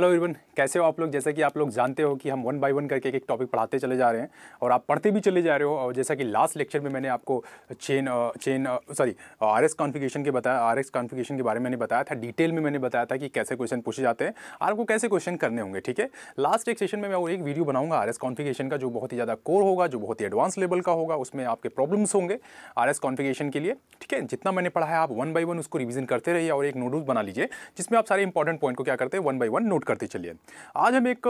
Hello everyone, कैसे हो आप लोग जैसा कि आप लोग जानते हो कि हम वन बाय वन करके एक टॉपिक पढ़ाते चले जा रहे हैं और आप पढ़ते भी चले जा रहे हो और जैसा कि लास्ट लेक्चर में मैंने आपको chain chain sorry R S configuration के बताया आर एस कॉन्फिगेशन के बारे में मैंने बताया था डिटेल में मैंने बताया था कि कैसे क्वेश्चन पूछे जाते हैं और आपको कैसे क्वेश्चन करने होंगे ठीक है लास्ट एक सेशन में मैं एक वीडियो बनाऊंगा आर एस कॉन्फिगेशन का जो बहुत ही ज़्यादा कोर होगा जो बहुत ही एडवांस लेवल का होगा उसमें आपके प्रॉब्लम्स होंगे आर एस कॉन्फिगेशन के लिए ठीक है जितना मैंने पढ़ा है आप वन बाई वन उसको रिविजन करते रहिए और एक नोटबुक बना लीजिए जिसमें आप सारे इंपॉर्टेंट पॉइंट को क्या करते हैं वन बाई वन नोट करते चलिए आज हम एक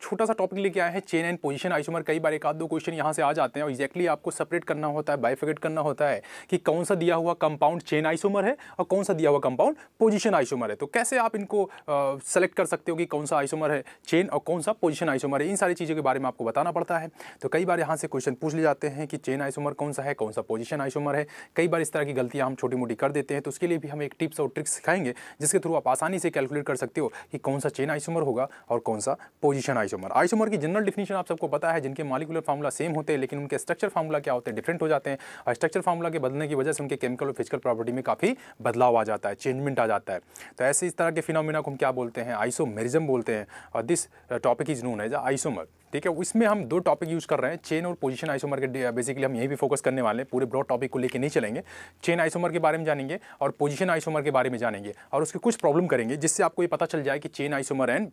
छोटा सा टॉपिक लेके आए हैं चेन एंड पोजीशन आइसोमर कई बार एक आध दो क्वेश्चन यहाँ से आ जाते हैं और एक्जैक्टली exactly आपको सेपरेट करना होता है बाईफिकेट करना होता है कि कौन सा दिया हुआ कंपाउंड चेन आइसोमर है और कौन सा दिया हुआ कंपाउंड पोजिशन आइसोमर है तो कैसे आप इनको सेलेक्ट कर सकते हो कि कौन सा आइसोमर है चेन और कौन सा पोजिशन आइसोमर है इन सारी चीज़ों के बारे में आपको बताना पड़ता है तो कई बार यहाँ से क्वेश्चन पूछ ले जाते हैं कि चेन आइसोमर कौन सा है कौन सा पोजिशन आइसोमर है कई बार इस तरह की गलतियाँ हम छोटी मोटी कर देते हैं तो उसके लिए भी हम एक टिप्स और ट्रिक्स सिखाएंगे जिसके थ्रू आप आसानी से कैलकुलेट कर सकते हो कि कौन सा चेन आइसोमर होगा और कौन सा पोजिशन आइसोमर आइसोमर की जनरल डिफिनीशन आप सबको पता है जिनके मालिकुलर फार्मूला सेम होते हैं लेकिन उनके स्ट्रक्चर फार्मूला क्या होते हैं डिफरेंट हो जाते हैं और स्ट्रक्चर फार्मूला के बदलने की वजह से उनके केमिकल और फिजिकल प्रॉपर्टी में काफ़ी बदलाव आ जाता है चेंजमेंट आ जाता है तो ऐसे इस तरह के फिनोमिना को हम क्या बोलते हैं आइसोमेरिज्म बोलते हैं और this topic is known as isomer ठीक है इसमें हम दो टॉपिक यूज़ कर रहे हैं चेन और पोजीशन आइसोमर के बेसिकली uh, हम यही भी फोकस करने वाले हैं पूरे ब्रॉड टॉपिक को लेकर नहीं चलेंगे चेन आइसोमर के बारे में जानेंगे और पोजीशन आइसोमर के बारे में जानेंगे और उसके कुछ प्रॉब्लम करेंगे जिससे आपको ये पता चल जाए कि chain isomer and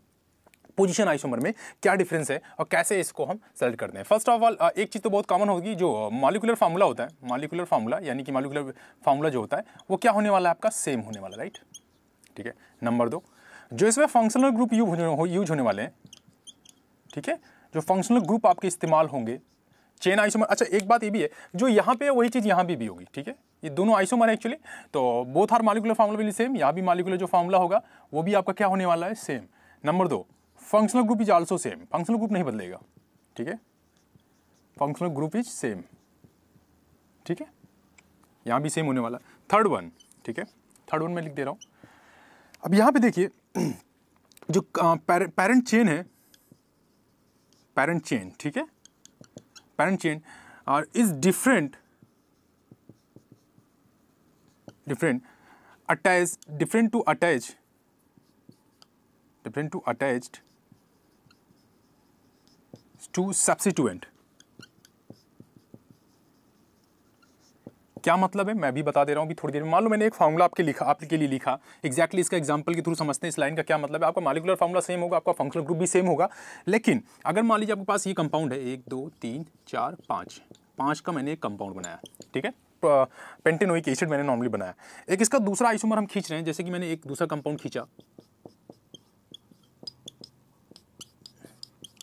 position isomer में क्या डिफरेंस है और कैसे इसको हम सेलेक्ट करते हैं फर्स्ट ऑफ ऑल एक चीज़ तो बहुत कॉमन होगी जो मालिकुलर फार्मूला होता है मालिकुलर फार्मूला यानी कि मालिकुलर फार्मूला जो होता है वो क्या होने वाला है आपका सेम होने वाला राइट ठीक है नंबर दो जो इसमें फंक्शनल ग्रुप यूज होने वाले हैं ठीक है जो फंक्शनल ग्रुप आपके इस्तेमाल होंगे चेन आइसोमर अच्छा एक बात ये भी है जो यहाँ पे वही चीज़ यहाँ भी भी होगी ठीक है ये दोनों आइसोमर है एक्चुअली तो बोथ आर मालिकुलर फार्मूला भी सेम यहाँ भी मालिकुलर जो फार्मूला होगा वो भी आपका क्या होने वाला है सेम नंबर दो functional group is also same functional group नहीं बदलेगा ठीक है फंक्शनल ग्रुप इज सेम ठीक है यहां भी सेम होने वाला थर्ड वन ठीक है थर्ड वन में लिख दे रहा हूं अब यहां पे देखिए जो पेरेंट चेन है पेरेंट चेन ठीक है पेरेंट चेन और is different different attach different to attach different to attached to substituent क्या मतलब है मैं भी बता दे रहा हूँ कि थोड़ी देर में मान लो मैंने एक फॉर्मूला आपके लिखा आपके लिए लिखा एक्जैक्टली exactly इसका एग्जाम्पल के थ्रू समझते हैं इस लाइन का क्या मतलब है आपका मालिकुलर फॉर्मूला सेम होगा आपका फंक्शनल ग्रुप भी सेम होगा लेकिन अगर मान लीजिए आपके पास ये कंपाउंड है एक दो तीन चार पाँच पाँच का मैंने एक कंपाउंड बनाया ठीक है पेंटेनोइक तो, एसिड मैंने नॉर्मली बनाया एक इसका दूसरा आइसोमर हम खींच रहे हैं जैसे कि मैंने एक दूसरा कंपाउंड खींचा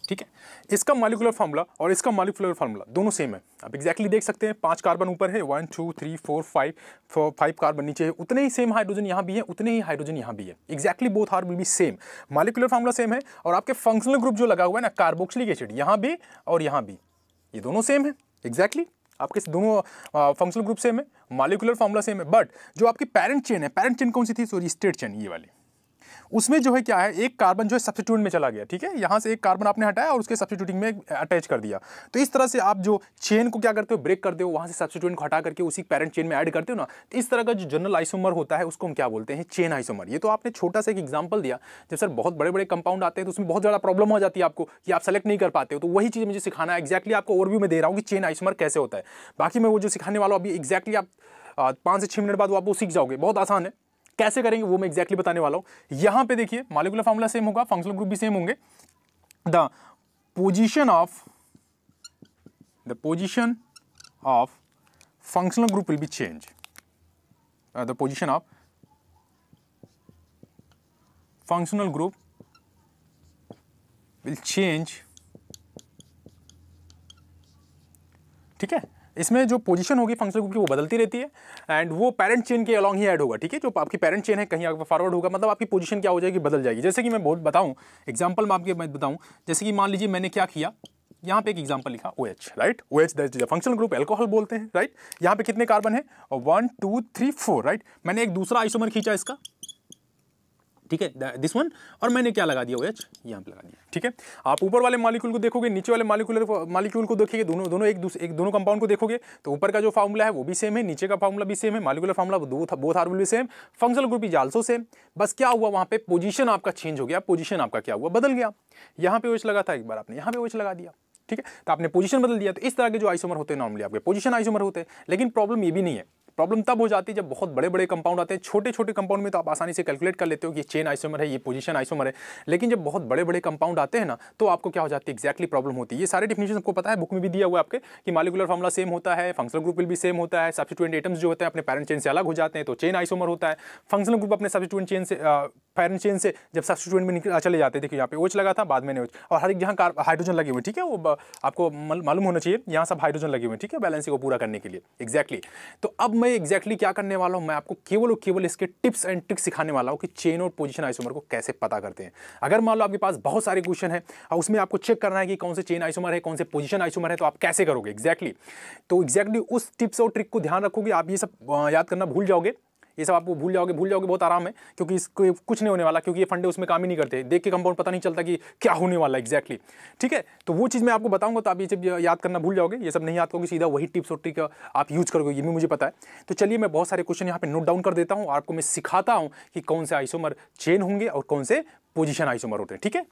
ठीक है इसका मालिकुलर फार्मूला और इसका मालिकुलर फार्मूला दोनों सेम है आप एग्जैक्टली देख सकते हैं पांच कार्बन ऊपर है one two three four five four five carbon नीचे है उतने ही सेम हाइड्रोजन यहाँ भी है उतने ही हाइड्रोजन यहाँ भी है exactly both are will be same molecular formula same है और आपके फंक्शनल ग्रुप जो लगा हुआ है ना कार्बोक्सिलिक एसिड यहाँ भी और यहाँ भी ये दोनों सेम है एग्जैक्टली exactly. आपके दोनों फंक्शनल ग्रुप सेम है मालिकुलर फार्मूला सेम है बट जो आपकी पेरेंट चेन है पेरेंट चेन कौन सी थी सॉरी स्टेट चेन ये वाली उसमें जो है क्या है एक कार्बन जो है सब्सिट्यूट में चला गया ठीक है यहाँ से एक कार्बन आपने हटाया और उसके सब्सिट्यूटिंग में अटैच कर दिया तो इस तरह से आप जो चेन को क्या करते हो ब्रेक करते हो वहाँ से सब्सिट्यूट को हटा करके उसी पैरेंट चेन में ऐड करते हो ना तो इस तरह का जो जनरल आइसोमर होता है उसको हम क्या बोलते हैं चेन आइसोमर ये तो आपने छोटा सा एक एग्जाम्पल दिया जब सर बहुत बड़े बड़े कंपाउंड आते हैं तो उसमें बहुत ज़्यादा प्रॉब्लम हो जाती है आपको कि आप सेलेक्ट नहीं कर पाते हो तो वही चीज़ मुझे सिखाना है एक्जैक्टली आपको ओवरव्यू में दे रहा हूँ कि चेन आइसोमर कैसे होता है बाकी मैं वो जो सिखाने वाला अभी एक्जैक्टली आप पाँच से छः मिनट बाद वो आप वो सीख जाओगे बहुत आसान है कैसे करेंगे वो मैं एक्जैक्टली बताने वाला हूँ यहाँ पे देखिए मालिकुलर फॉर्मूला सेम होगा फंक्शनल ग्रुप भी सेम होंगे the position of the position of functional group will be change the position of functional group will change ठीक है इसमें जो पोजीशन होगी फंक्शनल ग्रुप की वो बदलती रहती है एंड वो पेरेंट चेन के अलॉन्ग ही ऐड होगा ठीक है जो आपकी पेरेंट चेन है कहीं आपका फॉरवर्ड होगा मतलब आपकी पोजीशन क्या हो जाएगी बदल जाएगी जैसे कि मैं बहुत बताऊँ एग्जाम्पल मैं आपके मैं बताऊँ जैसे कि मान लीजिए मैंने क्या किया यहाँ पे एक एग्जाम्पल लिखा O H right O H that functional group alcohol बोलते हैं राइट यहाँ पे कितने कार्बन है one two three four right मैंने एक दूसरा आइसोमर खींचा इसका ठीक है दिस वन और मैंने क्या लगा दिया ओ OH? एच यहाँ पे लगा दिया ठीक है आप ऊपर वाले मालिक्यूल को देखोगे नीचे वाले मालिकुलर मालिक्यूल को देखिए दोनों दोनों एक दूसरे एक दोनों कंपाउंड को देखोगे तो ऊपर का जो फॉर्मूला है वो भी सेम है नीचे का फॉर्मूला भी सेम है मालिकुलर फार्मूला बोथ हार्मूल भी सेम फंक्शनल ग्रुप भी जालसो सेम बस क्या हुआ वहाँ पे पोजीशन आपका चेंज हो गया पोजीशन आपका क्या हुआ बदल गया यहाँ पे ओएच OH लगा था एक बार आपने यहाँ पे ओएच OH लगा दिया ठीक है तो आपने पोजिशन बदल दिया तो इस तरह के जो आइसोमर होते हैं नॉर्मली आपके पोजिशन आइसोमर होते हैं लेकिन प्रॉब्लम ये भी नहीं है प्रॉब्लम तब हो जाती है जब बहुत बड़े बड़े कंपाउंड आते हैं छोटे छोटे कंपाउंड में तो आप आसानी से कैलकुलेट कर लेते हो कि चेन आइसोमर है ये पोजीशन आइसोमर है लेकिन जब बहुत बड़े बड़े कंपाउंड आते हैं ना तो आपको क्या हो जाती है एक्जैक्टली प्रॉब्लम होती है ये सारे डिफिनेशन आपको पता है बुक में भी दिया हुआ आपके कि मालिकुलर फॉर्मला सेम होता है फंक्शनल ग्रुप भी सेम होता है सब्सिट्यूएंट एटम्स जो होते हैं अपने पेरेंट चेन से अलग हो जाते हैं तो चेन आइसोमर होता है फंक्शनल ग्रुप अपने सब्सिट्यूएंट चेन से पेरेंट चेन से जब सब्सिट्यूएंट में निकल चले जाते देखिए यहाँ पे ओच OH लगा था बाद में ओच OH। और हर एक जहाँ हाइड्रोजन लगे हुए ठीक है वो आपको मालूम होना चाहिए यहाँ सब हाइड्रोजन लगे हुए ठीक है बैलेंसिंग को पूरा करने के लिए एक्जैक्टली तो अब मैं मैं एग्जैक्टली क्या करने वाला हूँ मैं आपको केवल और केवल इसके टिप्स एंड ट्रिक्स सिखाने वाला हूँ कि चेन और पोजीशन आइसोमर को कैसे पता करते हैं अगर मान लो आपके पास बहुत सारे क्वेश्चन है और उसमें आपको चेक करना है कि कौन से चेन आइसोमर है कौन से पोजिशन आइसोमर है तो आप कैसे करोगे एग्जैक्टली exactly. तो एग्जैक्टली exactly उस टिप्स और ट्रिक को ध्यान रखोगे आप ये सब याद करना भूल जाओगे ये सब आपको भूल जाओगे भूल जाओगे बहुत आराम है क्योंकि इसको कुछ नहीं होने वाला क्योंकि ये फंडे उसमें काम ही नहीं करते देख के कंपाउंड पता नहीं चलता कि क्या होने वाला एक्जैक्टली ठीक है तो वो चीज़ मैं आपको बताऊंगा तो आप ये जब याद करना भूल जाओगे ये सब नहीं याद करोगे सीधा वही टिप्स और ट्रिक आप यूज करोगे ये भी मुझे पता है तो चलिए मैं बहुत सारे क्वेश्चन यहाँ पे नोट डाउन कर देता हूँ आपको मैं सिखाता हूँ कि कौन से आइसोमर चेन होंगे और कौन से पोजिशन आइसोमर होते हैं ठीक है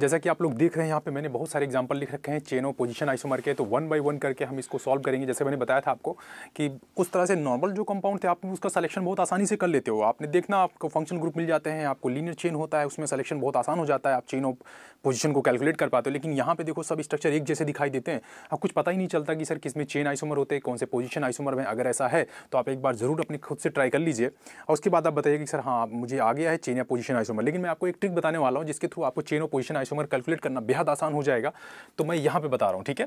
जैसा कि आप लोग देख रहे हैं यहाँ पे मैंने बहुत सारे एग्जांपल लिख रखे हैं चेनो पोजीशन आइसोमर के तो वन बाय वन करके हम इसको सॉल्व करेंगे जैसे मैंने बताया था आपको कि उस तरह से नॉर्मल जो कंपाउंड थे आप उसका सलेक्शन बहुत आसानी से कर लेते हो आपने देखना आपको फंक्शन ग्रुप मिल जाते हैं आपको लीनियर चेन होता है उसमें सलेक्शन बहुत आसान हो जाता है आप चेन ऑफ पोजिशन को कैलकुलेट कर पाते हो लेकिन यहाँ पर देखो सब स्ट्रक्चर एक जैसे दिखाई देते हैं अब कुछ पता ही नहीं चलता कि सर किस में चेन आइसोमर होते हैं कौन से पोजिशन आइसोमर में अगर ऐसा है तो आप एक बार ज़रूर अपने खुद से ट्राई कर लीजिए और उसके बाद आप बताइए कि सर हाँ मुझे आ गया है चेन या पोजिशन आइसोमर लेकिन मैं आपको एक ट्रिक बताने वाला हूँ जिसके थ्रू आपको चेन और पोजिशन आइसोमर कैलकुलेट करना बेहद आसान हो जाएगा तो मैं यहाँ पर बता रहा हूँ ठीक है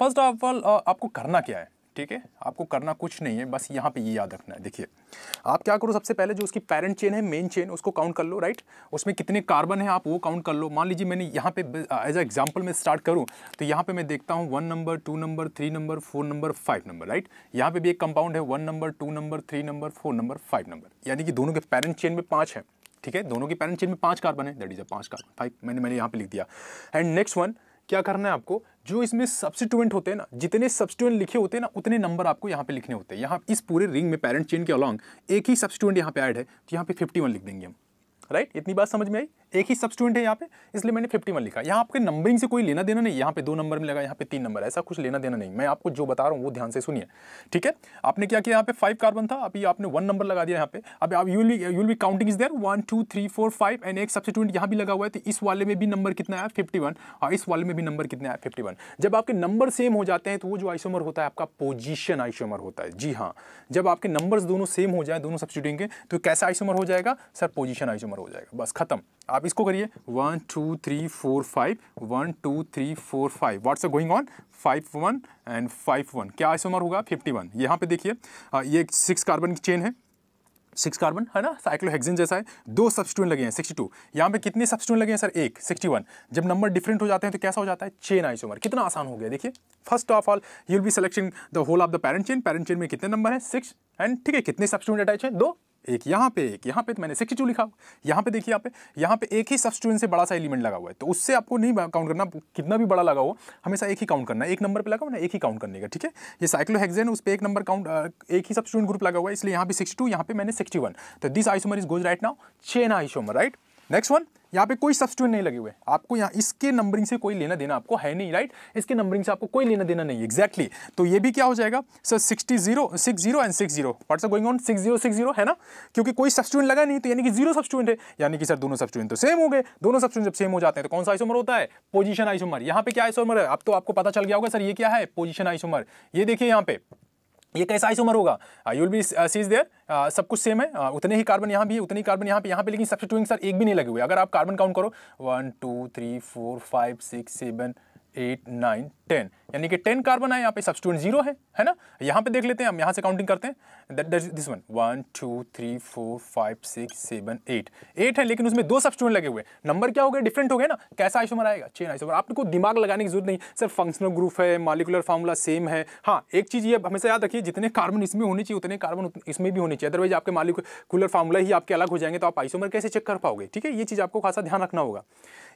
फर्स्ट ऑफ ऑल आपको करना क्या है ठीक है आपको करना कुछ नहीं है बस यहाँ पे ये याद रखना है देखिए आप क्या करो सबसे पहले जो उसकी पैरेंट चेन है मेन चेन उसको काउंट कर लो राइट उसमें कितने कार्बन है आप वो काउंट कर लो मान लीजिए मैंने यहाँ पे एज अ एग्जाम्पल मैं स्टार्ट करूँ तो यहाँ पे मैं देखता हूँ one number two number three number four number five number right यहाँ पर भी एक कंपाउंड है one number two number three number four number five number यानी कि दोनों के पेरेंट चेन में पाँच है ठीक है दोनों की पैरेंट चेन में पांच कार्बन है दैट इज अ पांच कार्बन फाइव मैंने मैंने यहाँ पे लिख दिया एंड नेक्स्ट वन क्या करना है आपको जो इसमें सब्सिट्यूएंट होते हैं ना जितने सब्सिट्यूएंट लिखे होते हैं ना उतने नंबर आपको यहाँ पे लिखने होते हैं यहाँ इस पूरे रिंग में पेरेंट चेन के अलॉन्ग एक ही सब्सिट्यूएंट यहाँ पे ऐड है तो यहाँ पे 51 लिख देंगे हम राइट इतनी बात समझ में आई एक ही सब स्टूडेंट है यहाँ पे इसलिए मैंने फिफ्टी वन लिखा यहाँ आपके नंबरिंग से कोई लेना देना नहीं यहाँ पे दो नंबर में लगा यहाँ पे तीन नंबर ऐसा कुछ लेना देना नहीं मैं आपको जो बता रहा हूँ वो ध्यान से सुनिए ठीक है आपने क्या किया यहाँ पे फाइव कार्बन था अभी आपने वन नंबर लगा दिया यहाँ पे अब आप you'll you'll be counting is there one two three four five and एक स्टूडेंट यहाँ भी लगा हुआ है तो इस वाले में भी नंबर कितना है फिफ्टी वन और इस वाले में भी नंबर कितना है फिफ्टी वन जब आपके नंबर सेम हो जाते हैं तो वो जो आइसोमर होता है आपका पोजिशन आइसोमर होता है जी हाँ जब आपके नंबर्स दोनों सेम हो जाए दोनों सब्सिट्यूंट के तो कैसा आइसोमर हो जाएगा सर पोजिशन आइसोमर हो जाएगा बस खत्म आप आप इसको करिए one two three four five one two three four five what's going on five one and five one क्या आइसोमर होगा फिफ्टी वन यहाँ पर देखिए ये सिक्स कार्बन की चेन है सिक्स कार्बन है ना साइक्लोहेक्सिन जैसा है दो सब्सटून लगे हैं सिक्सटी टू यहाँ पे कितने सब्सटून लगे हैं सर एक सिक्सटी वन जब नंबर डिफरेंट हो जाते हैं तो कैसा हो जाता है चेन आइसोमर कितना आसान हो गया देखिए first of all you will be selection the whole of the parent chain parent chain में कितने नंबर है सिक्स एंड ठीक है कितने सब्सटून अटैच हैं दो एक यहाँ पे एक यहाँ पे तो मैंने सिक्सटी टू लिखा यहाँ पे देखिए यहाँ पे यहाँ पे एक ही सब्सटूएंट से बड़ा सा एलिमेंट लगा हुआ है तो उससे आपको नहीं काउंट करना कितना भी बड़ा लगा हो हमेशा एक ही काउंट करना है एक नंबर पे लगा हुआ ना एक ही काउंट करने का ठीक है ये साइक्लोहेक्सेन उस पर एक नंबर काउंट एक ही सब्सटूडेंट ग्रुप लगा हुआ है इसलिए यहाँ पे सिक्सटी टू यहाँ पे मैंने सिक्सटी वन तो this isomer is goes right now chain isomer right next one यहाँ पे कोई सब्सिट्यूट नहीं लगे हुए आपको यहाँ इसके नंबरिंग से कोई लेना देना आपको है नहीं राइट इसके नंबरिंग से आपको कोई लेना देना नहीं एक्जैक्टली exactly. तो ये भी क्या हो जाएगा sir sixty zero six zero and six zero what's going on six zero six zero है ना क्योंकि कोई सब्सिट्यूट लगा नहीं तो यानी कि जीरो सब्सिट्यूट है यानी कि सर दोनों सब्सिट्यूट तो सेम हो गए दोनों सब्सिट्यूट जब सेम हो जाते हैं तो कौन सा आइसोमर होता है पोजिशन आइसोमर यहाँ पे क्या आइसोमर है अब तो आपको पता चल गया होगा सर ये क्या है पोजिशन आइसोमर ये देखिए यहाँ पे ये कैसा आइसोमर होगा I will be sees there सब कुछ सेम है uh, उतने ही कार्बन यहाँ भी है उतने ही कार्बन यहाँ पे यहाँ पे लेकिन सबसे सर एक भी नहीं लगे हुए अगर आप कार्बन काउंट करो one two three four five six seven eight nine ten यानी कि टेन कार्बन आए यहाँ पे सब्सटूडेंट जीरो है है ना यहाँ पे देख लेते हैं हम यहाँ से काउंटिंग करते हैं this one one two three four five six seven eight eight है लेकिन उसमें दो सब्सटूडेंट लगे हुए नंबर क्या हो गया डिफरेंट हो गया ना कैसा आइसोमर आएगा चेन आइसोमर आपको दिमाग लगाने की जरूरत नहीं सर फंक्शनल ग्रुप है मालिकुलर फार्मूला सेम है हाँ एक चीज़ ये हमेशा याद रखिए जितने कार्बन इसमें होने चाहिए उतने कार्बन इसमें भी होने चाहिए अदरवाइज आपके मालिकुलर फार्मूला ही आपके अलग हो जाएंगे तो आप आइसोमर कैसे चेक कर पाओगे ठीक है ये चीज़ आपको खासा ध्यान रखना होगा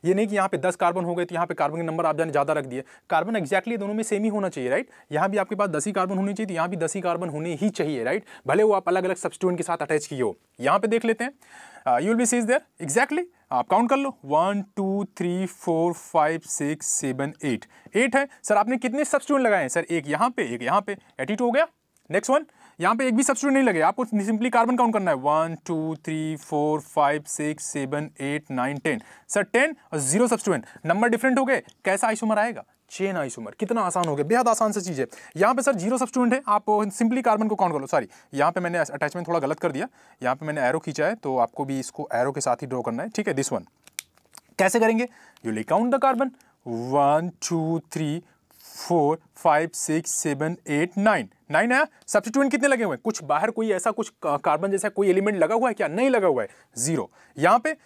ये नहीं कि यहाँ पे दस कार्बन हो गए तो यहाँ पे कार्बन के नंबर आप जाने ज़्यादा ज़्यादा रख दिया कार्बन एक्जैक्टली दोनों में सेम ही होना चाहिए राइट यहाँ भी आपके पास दस ही कार्बन होनी चाहिए तो यहाँ भी दस ही कार्बन होने ही चाहिए राइट भले वो आप अलग अलग सब्सटूडेंट के साथ अटैच किए हो यहाँ पे देख लेते हैं you will be sees there exactly आप काउंट कर लो one two three four five six seven eight eight है सर आपने कितने सब्सटूडेंट लगाए हैं सर एक यहाँ पे एक यहाँ पे एट हो गया नेक्स्ट वन यहाँ पे एक भी सब्सिट्यूट नहीं लगे आपको सिंपली कार्बन काउंट करना है one two three four five six seven eight nine ten sir ten और जीरो सब्सिट्यूट नंबर डिफरेंट हो गए कैसा आइसोमर आएगा चेन आइसोमर कितना आसान हो गया बेहद आसान से चीज़ है यहाँ पे सर जीरो सब्सिट्यूट है आप सिंपली कार्बन को काउंट कर लो सॉरी यहाँ पे मैंने अटैचमेंट थोड़ा गलत कर दिया यहाँ पे मैंने एरो खींचा है तो आपको भी इसको एरो के साथ ही ड्रॉ करना है ठीक है दिस वन कैसे करेंगे you'll count the carbon one two three four five six seven eight nine nine है सब्सिट्यूएंट कितने लगे हुए हैं कुछ बाहर कोई ऐसा कुछ कार्बन जैसा कोई एलिमेंट लगा हुआ है क्या नहीं लगा हुआ है जीरो यहाँ पे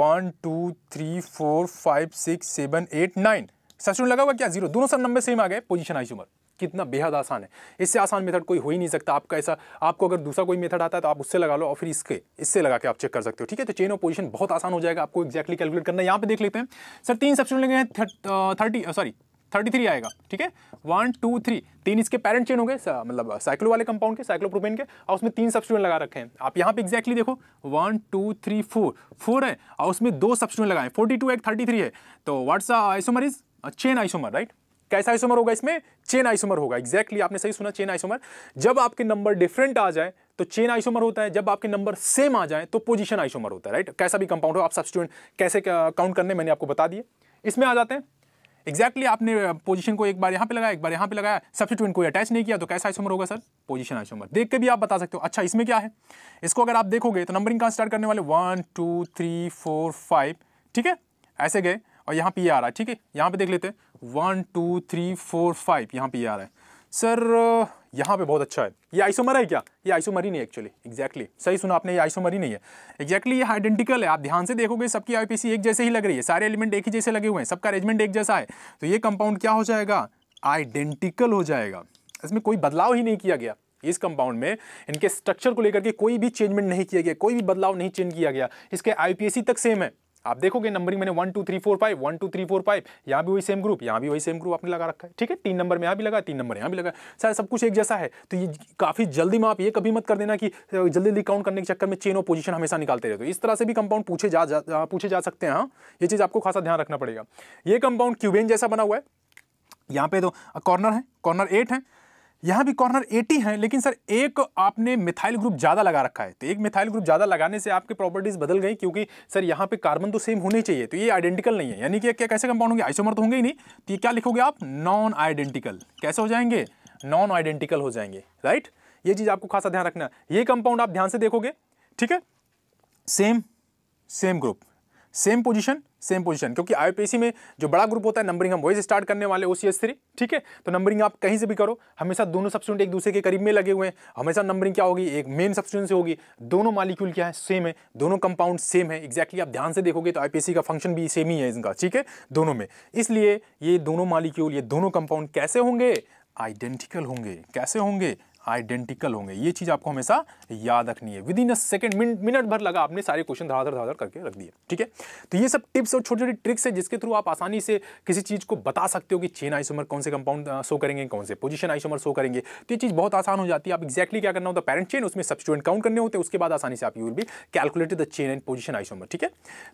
one two three four five six seven eight nine substitute लगा हुआ क्या जीरो दोनों सब नंबर सेम आ गए पोजिशन आई उमर कितना बेहद आसान है इससे आसान मेथड कोई हो ही नहीं सकता आपका ऐसा आपको अगर दूसरा कोई मेथड आता है तो आप उससे लगा लो और फिर इसके इससे लगा के आप चेक कर सकते हो ठीक है तो चेन ऑफ पोजीशन बहुत आसान हो जाएगा आपको एक्जैक्टली कैलकुलेट करना यहाँ पे देख लेते हैं सर तीन सब्सिट्यूट लगे हैं थर्टी सॉरी थर्टी थ्री आएगा ठीक है वन टू थ्री तीन इसके पेरेंट चेन हो गए मतलब साइक्लो वाले कंपाउंड के साइक्लोप्रोपेन के और उसमें तीन सब्सिट्यूएंट लगा रखे हैं आप यहाँ पे एग्जैक्टली देखो one two three four four है और उसमें दो सब्सिट्यूएंट लगाए फोर्टी टू एक थर्टी थ्री है तो what's isomer is chain isomer right कैसा आइसोमर होगा इसमें चेन आइसोमर होगा एक्जैक्टली आपने सही सुना चेन आइसोमर जब आपके नंबर डिफरेंट आ जाए तो चेन आइसोमर होता है जब आपके नंबर सेम आ जाए तो पोजिशन आइसोमर होता है राइट कैसा भी कंपाउंड हो आप सब्सिट्यूएंट कैसे काउंट करने मैंने आपको बता दिए इसमें आ जाते हैं एग्जैक्टली आपने पोजीशन को एक बार यहाँ पे लगाया एक बार यहाँ पे लगाया सब्सिट्यूएंट कोई अटैच नहीं किया तो कैसा आइसोमर होगा सर पोजीशन आइसोमर देख के भी आप बता सकते हो अच्छा इसमें क्या है इसको अगर आप देखोगे तो नंबरिंग कहाँ स्टार्ट करने वाले one two three four five ठीक है ऐसे गए और यहाँ पे ये आ रहा है ठीक है यहाँ पे देख लेते हैं one two three four five यहाँ पे ये आ रहा है सर यहाँ पे बहुत अच्छा है ये आइसोमर है क्या ये आइसोमर ही नहीं एक्चुअली एक्जैक्टली exactly. सही सुना आपने ये आइसोमर ही नहीं है एक्जैक्टली exactly ये आइडेंटिकल है आप ध्यान से देखोगे सबकी आईपीसी एक जैसे ही लग रही है सारे एलिमेंट एक ही जैसे लगे हुए हैं सबका अरेंजमेंट एक जैसा है तो ये कंपाउंड क्या हो जाएगा आइडेंटिकल हो जाएगा इसमें कोई बदलाव ही नहीं किया गया इस कंपाउंड में इनके स्ट्रक्चर को लेकर के कोई भी चेंजमेंट नहीं किया गया कोई भी बदलाव नहीं चेंज किया गया इसके आईपीएससी तक सेम है आप देखोगे नंबरिंग मैंने one two three four five one two three four five यहाँ भी वही सेम ग्रुप यहाँ भी वही सेम ग्रुप आपने लगा रखा है ठीक है तीन नंबर में यहाँ भी लगा तीन नंबर यहाँ भी लगा सर सब कुछ एक जैसा है तो ये काफ़ी जल्दी में आप ये कभी मत कर देना कि जल्दी जल्दी काउंट करने के चक्कर में चेन और पोजीशन हमेशा निकालते रहते हो इस तरह से भी कंपाउंड पूछे जा, जा पूछे जा सकते हैं हाँ ये चीज़ आपको खासा ध्यान रखना पड़ेगा ये कंपाउंड क्यूबेन जैसा बना हुआ है यहाँ पे तो कॉर्नर है कॉर्नर एट है यहाँ भी कॉर्नर 80 है लेकिन सर एक आपने मिथाइल ग्रुप ज़्यादा लगा रखा है तो एक मिथाइल ग्रुप ज़्यादा लगाने से आपके प्रॉपर्टीज़ बदल गई क्योंकि सर यहाँ पे कार्बन तो सेम होने चाहिए तो ये आइडेंटिकल नहीं है यानी कि क्या कैसे कंपाउंड होंगे आइसोमर तो होंगे ही नहीं तो ये क्या लिखोगे आप नॉन आइडेंटिकल कैसे हो जाएंगे नॉन आइडेंटिकल हो जाएंगे राइट ये चीज़ आपको खासा ध्यान रखना ये कंपाउंड आप ध्यान से देखोगे ठीक है same same group same position same position क्योंकि आईपीसी में जो बड़ा ग्रुप होता है नंबरिंग हम वही स्टार्ट करने वाले ओ सी एस थ्री ठीक है तो नंबरिंग आप कहीं से भी करो हमेशा दोनों सब्सटेंट एक दूसरे के करीब में लगे हुए हैं हमेशा नंबरिंग क्या होगी एक मेन सब्सटेंट से होगी दोनों मालिक्यूल क्या है सेम है दोनों कंपाउंड सेम है एक्जैक्टली आप ध्यान से देखोगे तो आई का फंक्शन भी सेम ही है इनका ठीक है दोनों में इसलिए ये दोनों मालिक्यूल ये दोनों कंपाउंड कैसे होंगे आइडेंटिकल होंगे कैसे होंगे आइडेंटिकल होंगे ये चीज़ आपको हमेशा याद रखनी है within a second minute भर लगा आपने सारे क्वेश्चन धराधर धराधर करके रख दिए ठीक है तो ये सब टिप्स और छोटी छोटी ट्रिक्स है जिसके थ्रू आप आसानी से किसी चीज़ को बता सकते हो कि चेन आइसोमर कौन से कंपाउंड शो करेंगे कौन से पोजिशन आइसोमर शो करेंगे तो ये चीज़ बहुत आसान हो जाती है आप एक्जैक्टली क्या करना होता है पेरेंट चेन उसमें स्टूडेंट काउंट करने होते हैं उसके बाद आसानी से आप you will be calculated the chain and position isomer ठीक है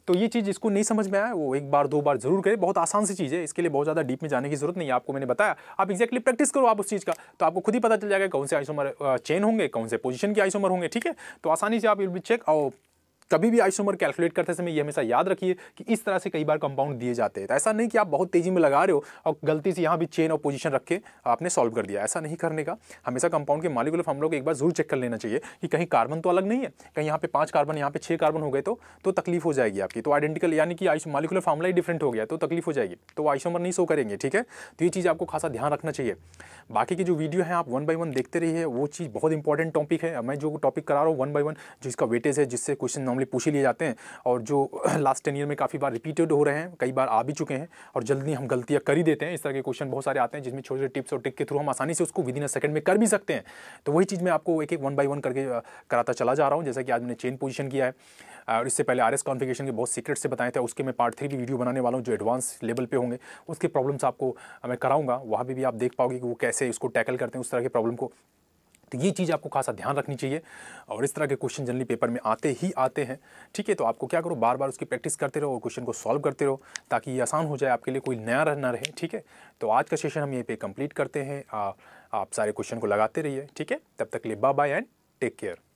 तो ये चीज़ इसको नहीं समझ में आया वो एक बार दो बार जरूर करें बहुत आसान सी चीज़ है इसके लिए बहुत ज़्यादा डीप में जाने की जरूरत नहीं है आपको मैंने बताया आप एक्जैक्टली प्रैक्टिस करो आप उस चीज़ का तो आपको खुद ही पता चल जाएगा कौन से आइसोमर चेन होंगे कौन से पोजीशन के आइसोमर होंगे ठीक है तो आसानी से आप विल बी चेक और कभी भी आइसोमर कैलकुलेट करते समय ये हमेशा याद रखिए कि इस तरह से कई बार कंपाउंड दिए जाते हैं तो ऐसा नहीं कि आप बहुत तेज़ी में लगा रहे हो और गलती से यहाँ भी चेन और पोजिशन रख के आपने सॉल्व कर दिया ऐसा नहीं करने का हमेशा कंपाउंड के मालिकुलर हम लोग एक बार जरूर चेक कर लेना चाहिए कि कहीं कार्बन तो अलग नहीं है कहीं यहाँ पे पाँच कार्बन यहाँ पे छः कार्बन हो गए तो तो तकलीफ हो जाएगी आपकी तो आइडेंटिकल यानी कि आइस मालिकुलर फॉर्मला ही डिफरेंट हो गया तो तकलीफ हो जाएगी तो आइसोमर नहीं शो करेंगे ठीक है तो ये चीज़ आपको खासा ध्यान रखना चाहिए बाकी की जो वीडियो है आप वन बाई वन देखते रहिए वो चीज़ बहुत इंपॉर्टेंट टॉपिक है मैं जो टॉपिक करा रहा हूँ वन बाई वन जिसका वेटेज है जिससे क्वेश्चन नॉर्मली मामले पूछे लिए जाते हैं और जो लास्ट टेन ईयर में काफ़ी बार रिपीटेड हो रहे हैं कई बार आ भी चुके हैं और जल्दी हम गलतियाँ कर ही देते हैं इस तरह के क्वेश्चन बहुत सारे आते हैं जिसमें छोटे छोटे टिप्स और टिक के थ्रू हम आसानी से उसको विद इन अ सेकंड में कर भी सकते हैं तो वही चीज़ मैं आपको एक एक वन बाई वन करके कराता चला जा रहा हूँ जैसा कि आज मैंने चेन पोजिशन किया है और इससे पहले आर एस कॉन्फिगेशन के बहुत सीक्रेट से बताए थे उसके मैं पार्ट थ्री भी वीडियो बनाने वाला हूँ जो एडवांस लेवल पर होंगे उसके प्रॉब्लम्स आपको मैं कराऊंगा वहाँ पर भी आप देख पाओगे कि वो कैसे इसको टैकल करते हैं उस तरह के प्रॉब्लम को तो ये चीज़ आपको खासा ध्यान रखनी चाहिए और इस तरह के क्वेश्चन जनरली पेपर में आते ही आते हैं ठीक है तो आपको क्या करो बार बार उसकी प्रैक्टिस करते रहो और क्वेश्चन को सॉल्व करते रहो ताकि ये आसान हो जाए आपके लिए कोई नया रहना रहे ठीक है तो आज का सेशन हम यहीं पे कंप्लीट करते हैं आ, आप सारे क्वेश्चन को लगाते रहिए ठीक है तब तक लिए बाय एंड टेक केयर